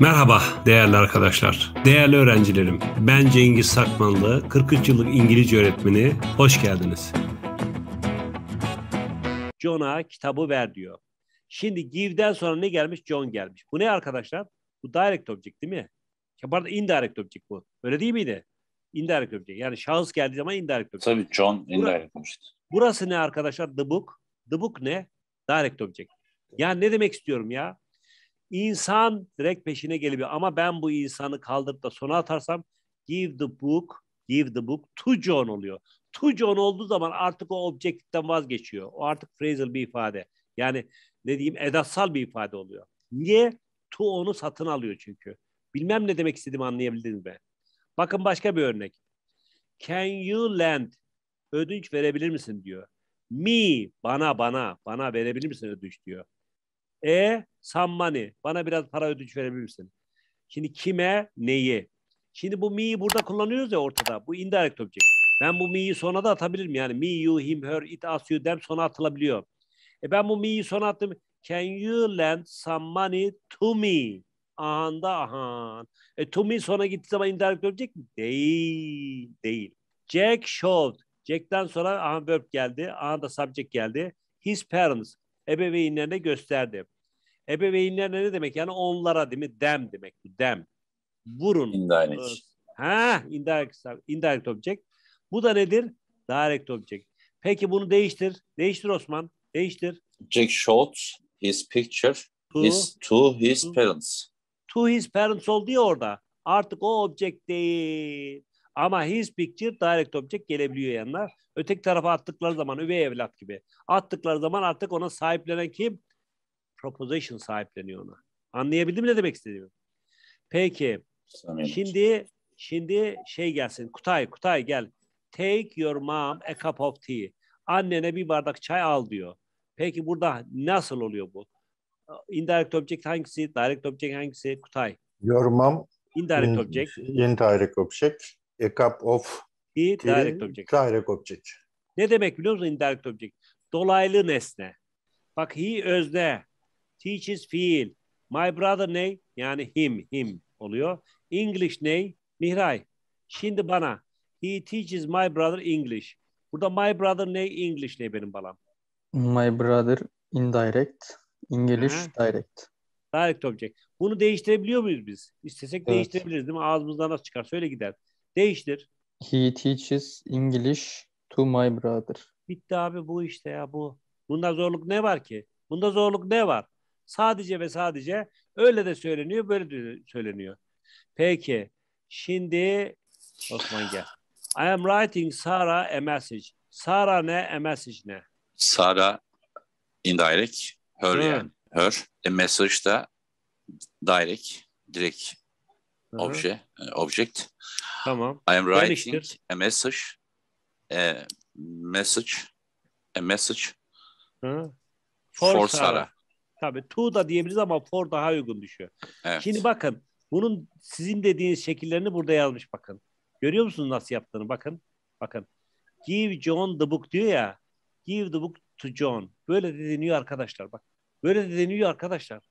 Merhaba değerli arkadaşlar, değerli öğrencilerim. Ben Cengiz Sakmanlı, 43 yıllık İngilizce öğretmeni. Hoş geldiniz. John'a kitabı ver diyor. Şimdi give'den sonra ne gelmiş? John gelmiş. Bu ne arkadaşlar? Bu direct object değil mi? Ya bu arada indirect object bu. Öyle değil miydi? Indirect object. Yani şahıs geldiği zaman indirect object. Tabii John indirect object. Burası ne arkadaşlar? The book. The book ne? Direct object. Yani ne demek istiyorum ya? İnsan direkt peşine geliyor. Ama ben bu insanı kaldırıp da sona atarsam give the book, give the book to John oluyor. To John olduğu zaman artık o objektiften vazgeçiyor. O artık phrasal bir ifade. Yani ne diyeyim edatsal bir ifade oluyor. Niye? To onu satın alıyor çünkü. Bilmem ne demek istediğimi anlayabildiniz mi? Bakın başka bir örnek. Can you lend? Ödünç verebilir misin diyor. Me, bana, bana, bana verebilir misin ödünç diyor. E, some money. Bana biraz para ödünç verebilir misin? Şimdi kime neyi? Şimdi bu me'yi burada kullanıyoruz ya ortada. Bu indirect object. Ben bu me'yi sona da atabilirim. Yani me, you, him, her, it, us, you, them sona atılabiliyor. E ben bu me'yi sona attım. Can you lend some money to me? Ahanda ahan. E to me sona gitti zaman indirect object mi? Değil. Değil. Jack showed. Jack'ten sonra ahan verb geldi. Aha da subject geldi. His parents. Ebeveynlerine gösterdi. Ebeveynlerine ne demek? Yani onlara değil mi? Dem demek bu. Dem. Vurun. Indirect. Ha, indirect, indirect object. Bu da nedir? Direct object. Peki bunu değiştir. Değiştir Osman. Değiştir. Jack showed his picture to his, to his to, parents. To his parents oldu ya orada. Artık o object değil. Ama his picture direct object gelebiliyor yanlar. Öteki tarafa attıkları zaman üvey evlat gibi. Attıkları zaman artık ona sahiplenen kim? proposition sahipleniyor ona. Anlayabildim ne demek istediğimi? Peki. Sanırım. Şimdi şimdi şey gelsin. Kutay, Kutay gel. Take your mom a cup of tea. Annene bir bardak çay al diyor. Peki burada nasıl oluyor bu? Indirect object hangisi? Direct object hangisi? Kutay. Your mom. Indirect in, object. Indirect object. A cup of tea. Direct object. Direct object. Ne demek biliyor musun indirect object? Dolaylı nesne. Bak hi özne. Teaches fiil. My brother ne? Yani him, him oluyor. English ne? Mihray. Şimdi bana. He teaches my brother English. Burada my brother ne? English ne benim balam? My brother indirect. English Aha. direct. Direct object. Bunu değiştirebiliyor muyuz biz? İstesek evet. değiştirebiliriz değil mi? Ağzımızdan nasıl çıkar? Söyle gider. Değiştir. He teaches English to my brother. Bitti abi bu işte ya bu. Bunda zorluk ne var ki? Bunda zorluk ne var? Sadece ve sadece öyle de söyleniyor, böyle de söyleniyor. Peki, şimdi Osman gel. I am writing Sara a message. Sara ne, a message ne? Sara indirect, her hmm. yani. Her, a message da direct, direkt obje, object. Tamam. I am writing Demiştir. a message, a message, a message Hı. For, for Sara. Sara. Tabii tu da diyebiliriz ama for daha uygun düşüyor. Evet. Şimdi bakın bunun sizin dediğiniz şekillerini burada yazmış bakın. Görüyor musunuz nasıl yaptığını? Bakın. Bakın. Give John the book diyor ya. Give the book to John. Böyle de deniyor arkadaşlar bak. Böyle de deniyor arkadaşlar.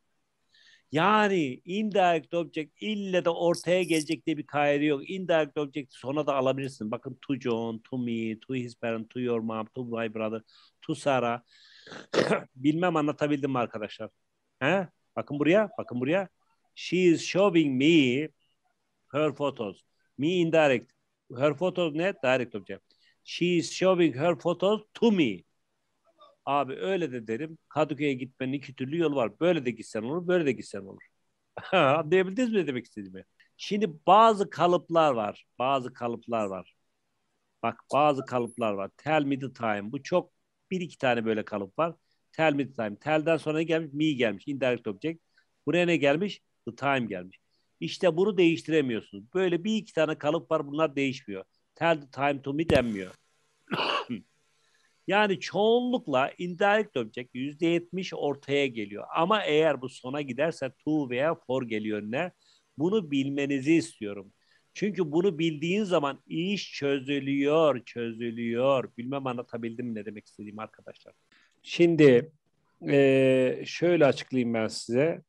Yani indirect object ille de ortaya gelecek diye bir kaide yok. Indirect object sona da alabilirsin. Bakın to John, to me, to his parent, to your mom, to my brother, to Sarah. Bilmem anlatabildim mi arkadaşlar? He? Bakın buraya, bakın buraya. She is showing me her photos. Me indirect. Her photos ne? Direct object. She is showing her photos to me. Abi öyle de derim. Kadıköy'e gitmenin iki türlü yolu var. Böyle de gitsen olur, böyle de gitsen olur. Anlayabildiniz mi ne demek istediğimi? Şimdi bazı kalıplar var. Bazı kalıplar var. Bak bazı kalıplar var. Tell me the time. Bu çok bir iki tane böyle kalıp var. Tell me the time. Tell'den sonra ne gelmiş? Me gelmiş. Indirect object. Buraya ne gelmiş? The time gelmiş. İşte bunu değiştiremiyorsunuz. Böyle bir iki tane kalıp var. Bunlar değişmiyor. Tell the time to me denmiyor. yani çoğunlukla indirect object yüzde yetmiş ortaya geliyor. Ama eğer bu sona giderse to veya for geliyor ne? Bunu bilmenizi istiyorum. Çünkü bunu bildiğin zaman iş çözülüyor, çözülüyor. Bilmem anlatabildim ne demek istediğimi arkadaşlar. Şimdi e, şöyle açıklayayım ben size.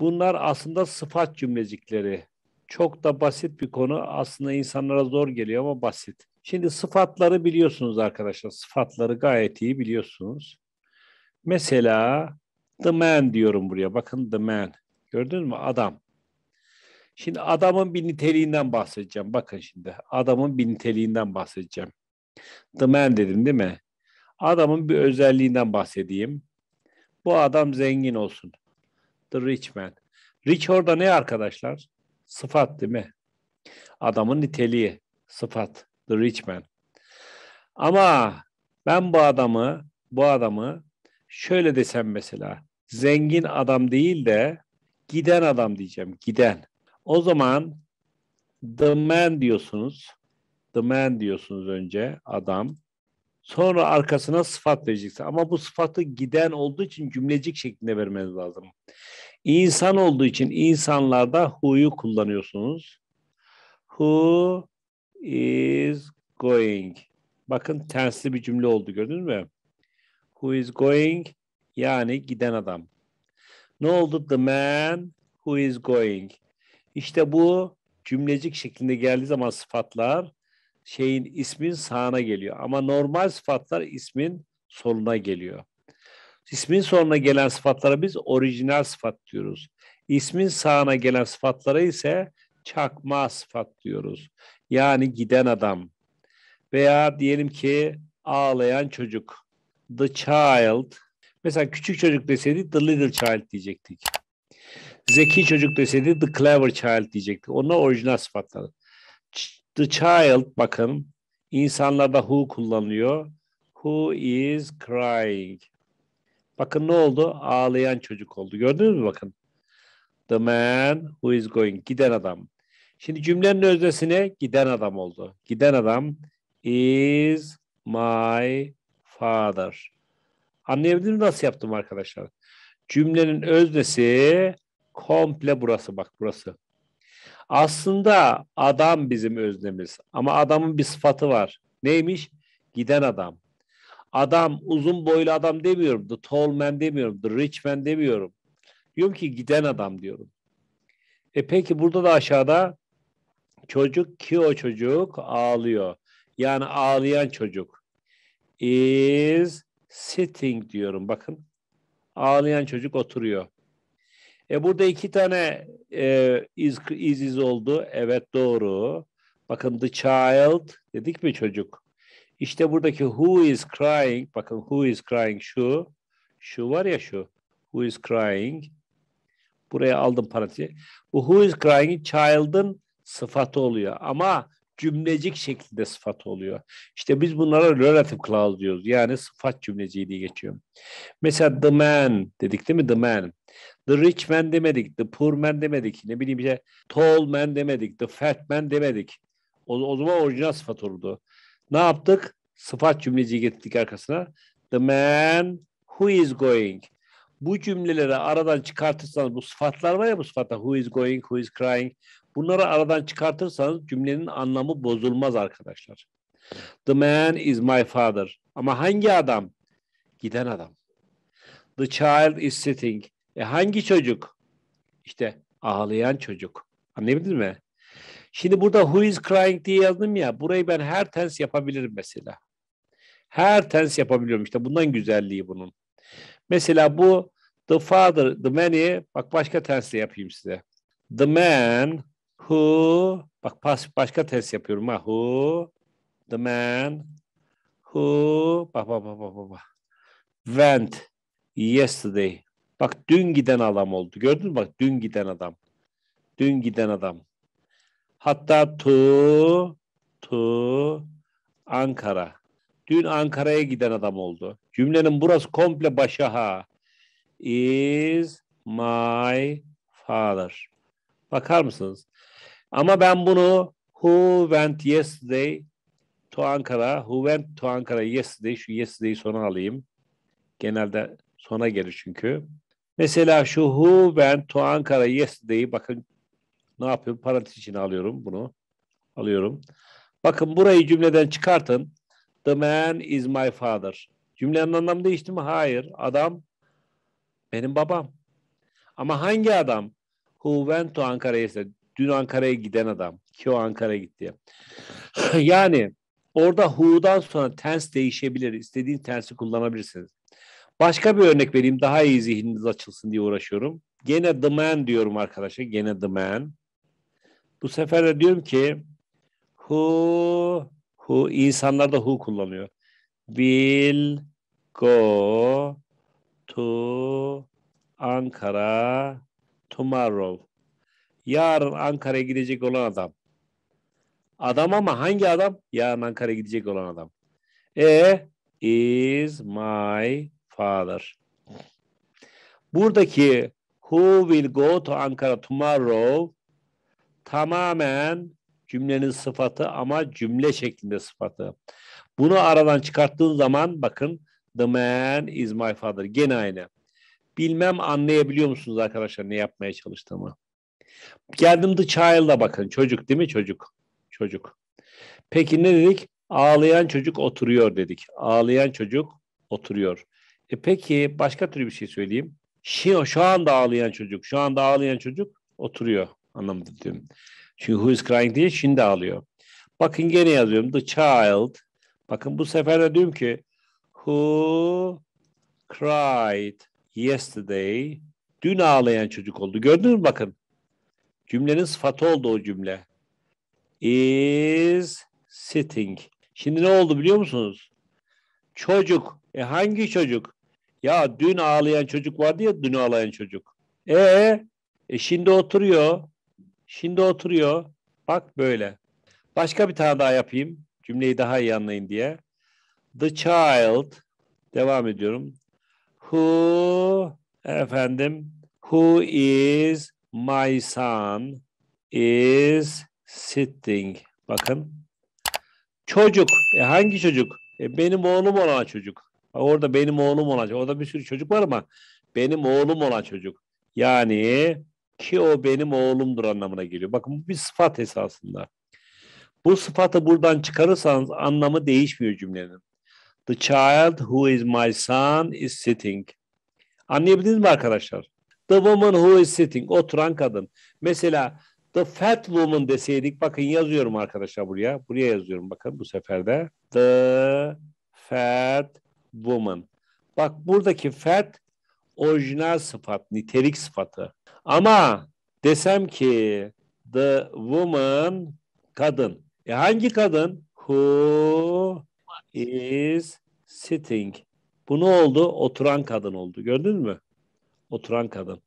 Bunlar aslında sıfat cümlecikleri. Çok da basit bir konu. Aslında insanlara zor geliyor ama basit. Şimdi sıfatları biliyorsunuz arkadaşlar. Sıfatları gayet iyi biliyorsunuz. Mesela the man diyorum buraya. Bakın the man. Gördün mü? Adam. Şimdi adamın bir niteliğinden bahsedeceğim. Bakın şimdi adamın bir niteliğinden bahsedeceğim. The man dedim değil mi? Adamın bir özelliğinden bahsedeyim. Bu adam zengin olsun. The rich man. Rich orada ne arkadaşlar? Sıfat değil mi? Adamın niteliği, sıfat. The rich man. Ama ben bu adamı, bu adamı şöyle desem mesela, zengin adam değil de giden adam diyeceğim, giden. O zaman the man diyorsunuz. The man diyorsunuz önce adam. Sonra arkasına sıfat vereceksiniz. Ama bu sıfatı giden olduğu için cümlecik şeklinde vermeniz lazım. İnsan olduğu için insanlarda who'yu kullanıyorsunuz. Who is going? Bakın tensli bir cümle oldu gördünüz mü? Who is going? Yani giden adam. Ne oldu? The man who is going. İşte bu cümlecik şeklinde geldiği zaman sıfatlar şeyin ismin sağına geliyor. Ama normal sıfatlar ismin soluna geliyor. İsmin sonuna gelen sıfatlara biz orijinal sıfat diyoruz. İsmin sağına gelen sıfatlara ise çakma sıfat diyoruz. Yani giden adam veya diyelim ki ağlayan çocuk. The child. Mesela küçük çocuk deseydik the little child diyecektik. Zeki çocuk deseydi the clever child diyecekti. Ona orijinal sıfatları. The child bakın insanlarda who kullanılıyor. Who is crying? Bakın ne oldu? Ağlayan çocuk oldu. Gördünüz mü bakın? The man who is going. Giden adam. Şimdi cümlenin öznesine giden adam oldu. Giden adam is my father. Anlayabildiniz nasıl yaptım arkadaşlar? Cümlenin öznesi Komple burası bak burası. Aslında adam bizim öznemiz ama adamın bir sıfatı var. Neymiş? Giden adam. Adam uzun boylu adam demiyorum. The tall man demiyorum. The rich man demiyorum. Diyorum ki giden adam diyorum. E peki burada da aşağıda çocuk ki o çocuk ağlıyor. Yani ağlayan çocuk is sitting diyorum. Bakın ağlayan çocuk oturuyor. E burada iki tane e, iz, iz iz oldu. Evet doğru. Bakın the child dedik mi çocuk? İşte buradaki who is crying. Bakın who is crying şu. Şu var ya şu. Who is crying. Buraya aldım parantezi. Bu who is crying child'ın sıfatı oluyor. Ama cümlecik şeklinde sıfat oluyor. İşte biz bunlara relative clause diyoruz. Yani sıfat cümleciği diye geçiyorum. Mesela the man dedik değil mi? The man. The rich man demedik, the poor man demedik, ne bileyim işte tall man demedik, the fat man demedik. O, o zaman orijinal sıfat olurdu. Ne yaptık? Sıfat cümleciyi getirdik arkasına. The man who is going. Bu cümleleri aradan çıkartırsanız bu sıfatlar var ya bu sıfatlar who is going, who is crying. Bunları aradan çıkartırsanız cümlenin anlamı bozulmaz arkadaşlar. The man is my father. Ama hangi adam? Giden adam. The child is sitting. E hangi çocuk? İşte ağlayan çocuk. Anlayabildin mi? Şimdi burada who is crying diye yazdım ya. Burayı ben her tens yapabilirim mesela. Her tens yapabiliyorum. işte bundan güzelliği bunun. Mesela bu the father, the man'i bak başka tensle yapayım size. The man who bak başka tens yapıyorum ha. Who the man who bak bak bak bak bak went yesterday Bak dün giden adam oldu. Gördün mü? Bak dün giden adam. Dün giden adam. Hatta tu tu Ankara. Dün Ankara'ya giden adam oldu. Cümlenin burası komple başa ha. Is my father. Bakar mısınız? Ama ben bunu who went yesterday to Ankara, who went to Ankara yesterday, şu yesterday'i sona alayım. Genelde sona gelir çünkü. Mesela şu Who Went to Ankara Yesterday'i bakın ne yapıyorum? Parantez için alıyorum bunu. Alıyorum. Bakın burayı cümleden çıkartın. The man is my father. Cümlenin anlamı değişti mi? Hayır. Adam benim babam. Ama hangi adam? Who went to Ankara yesterday? dün Ankara'ya giden adam ki o Ankara'ya gitti. yani orada who'dan sonra tense değişebilir. İstediğin tense'i kullanabilirsiniz. Başka bir örnek vereyim daha iyi zihniniz açılsın diye uğraşıyorum. Gene the man diyorum arkadaşa. Gene the man. Bu sefer de diyorum ki who who insanlar da who kullanıyor. Will go to Ankara tomorrow. Yarın Ankara'ya gidecek olan adam. Adam ama hangi adam? Yarın Ankara'ya gidecek olan adam. E is my father. Buradaki who will go to Ankara tomorrow tamamen cümlenin sıfatı ama cümle şeklinde sıfatı. Bunu aradan çıkarttığın zaman bakın the man is my father. Gene aynı. Bilmem anlayabiliyor musunuz arkadaşlar ne yapmaya çalıştığımı. Geldim the child'a bakın. Çocuk değil mi? Çocuk. Çocuk. Peki ne dedik? Ağlayan çocuk oturuyor dedik. Ağlayan çocuk oturuyor. E peki başka türlü bir şey söyleyeyim. Şu, şu anda ağlayan çocuk, şu anda ağlayan çocuk oturuyor anlamında diyorum. Çünkü who is crying diye şimdi ağlıyor. Bakın gene yazıyorum the child. Bakın bu sefer de diyorum ki who cried yesterday. Dün ağlayan çocuk oldu. Gördünüz mü bakın. Cümlenin sıfatı oldu o cümle. Is sitting. Şimdi ne oldu biliyor musunuz? Çocuk. E hangi çocuk? Ya dün ağlayan çocuk vardı ya dün ağlayan çocuk. E, e şimdi oturuyor. Şimdi oturuyor. Bak böyle. Başka bir tane daha yapayım. Cümleyi daha iyi anlayın diye. The child devam ediyorum. Who efendim who is my son is sitting. Bakın. Çocuk. E hangi çocuk? E benim oğlum olan çocuk. Orada benim oğlum olacak. Orada bir sürü çocuk var ama benim oğlum olan çocuk. Yani ki o benim oğlumdur anlamına geliyor. Bakın bu bir sıfat esasında. Bu sıfatı buradan çıkarırsanız anlamı değişmiyor cümlenin. The child who is my son is sitting. Anlayabildiniz mi arkadaşlar? The woman who is sitting, oturan kadın. Mesela the fat woman deseydik, bakın yazıyorum arkadaşlar buraya. Buraya yazıyorum bakın bu sefer de. The fat woman. Bak buradaki fert orijinal sıfat, nitelik sıfatı. Ama desem ki the woman kadın. E hangi kadın? Who is sitting. Bu ne oldu? Oturan kadın oldu. Gördün mü? Oturan kadın.